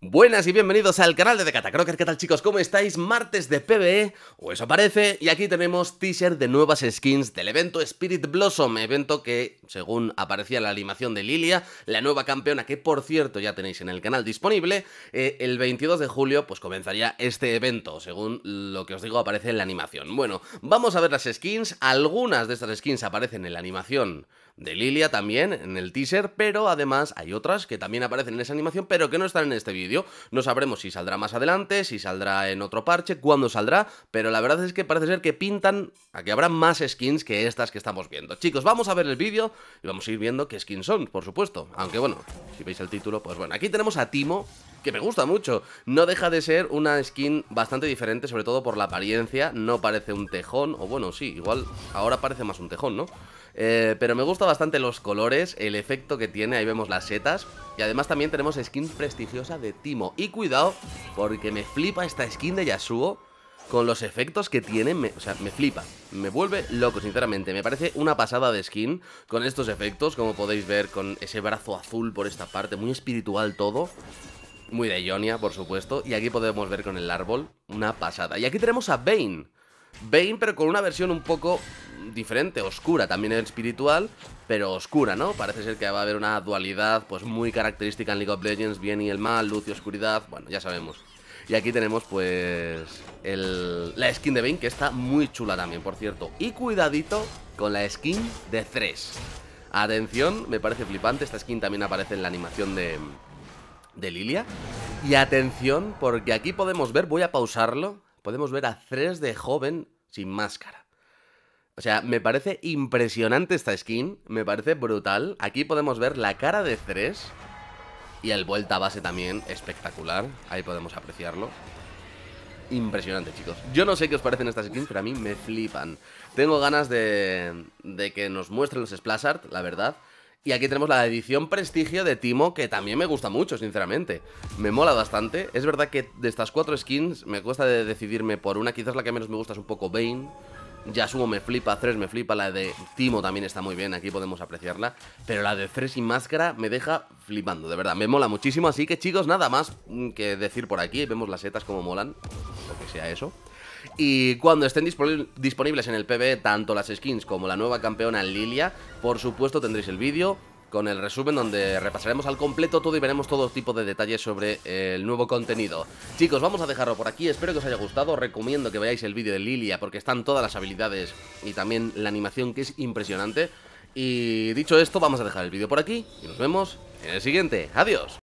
Buenas y bienvenidos al canal de Decata Crocker, ¿qué tal chicos? ¿Cómo estáis? Martes de PvE, o eso parece, y aquí tenemos teaser de nuevas skins del evento Spirit Blossom, evento que, según aparecía la animación de Lilia, la nueva campeona que por cierto ya tenéis en el canal disponible, eh, el 22 de julio pues comenzaría este evento, según lo que os digo aparece en la animación. Bueno, vamos a ver las skins, algunas de estas skins aparecen en la animación de Lilia también en el teaser, pero además hay otras que también aparecen en esa animación, pero que no están en este vídeo. No sabremos si saldrá más adelante, si saldrá en otro parche, cuándo saldrá, pero la verdad es que parece ser que pintan a que habrá más skins que estas que estamos viendo. Chicos, vamos a ver el vídeo y vamos a ir viendo qué skins son, por supuesto. Aunque bueno, si veis el título, pues bueno, aquí tenemos a Timo, que me gusta mucho. No deja de ser una skin bastante diferente, sobre todo por la apariencia. No parece un tejón, o bueno, sí, igual ahora parece más un tejón, ¿no? Eh, pero me gusta bastante los colores, el efecto que tiene, ahí vemos las setas. Y además también tenemos skin prestigiosa de Timo. Y cuidado, porque me flipa esta skin de Yasuo con los efectos que tiene, o sea, me flipa, me vuelve loco, sinceramente. Me parece una pasada de skin con estos efectos, como podéis ver, con ese brazo azul por esta parte, muy espiritual todo. Muy de Ionia, por supuesto. Y aquí podemos ver con el árbol una pasada. Y aquí tenemos a Bane. Bane, pero con una versión un poco diferente, oscura, también espiritual, pero oscura, ¿no? Parece ser que va a haber una dualidad pues muy característica en League of Legends, bien y el mal, luz y oscuridad, bueno, ya sabemos. Y aquí tenemos pues la skin de Bane, que está muy chula también, por cierto. Y cuidadito con la skin de Thresh. Atención, me parece flipante, esta skin también aparece en la animación de, de Lilia. Y atención, porque aquí podemos ver, voy a pausarlo, podemos ver a C3 de joven sin máscara. O sea, me parece impresionante esta skin, me parece brutal. Aquí podemos ver la cara de C3 y el vuelta a base también espectacular. Ahí podemos apreciarlo. Impresionante, chicos. Yo no sé qué os parecen estas skins, pero a mí me flipan. Tengo ganas de, de que nos muestren los Splash la verdad. Y aquí tenemos la edición prestigio de Timo, que también me gusta mucho, sinceramente. Me mola bastante. Es verdad que de estas cuatro skins me cuesta decidirme por una. Quizás la que menos me gusta es un poco Bane. sumo me flipa, tres me flipa, la de Timo también está muy bien, aquí podemos apreciarla. Pero la de tres y Máscara me deja flipando, de verdad, me mola muchísimo. Así que chicos, nada más que decir por aquí, vemos las setas como molan, lo que sea eso. Y cuando estén disponibles en el PBE tanto las skins como la nueva campeona Lilia, por supuesto tendréis el vídeo con el resumen donde repasaremos al completo todo y veremos todo tipo de detalles sobre el nuevo contenido. Chicos, vamos a dejarlo por aquí, espero que os haya gustado, recomiendo que veáis el vídeo de Lilia porque están todas las habilidades y también la animación que es impresionante. Y dicho esto, vamos a dejar el vídeo por aquí y nos vemos en el siguiente. ¡Adiós!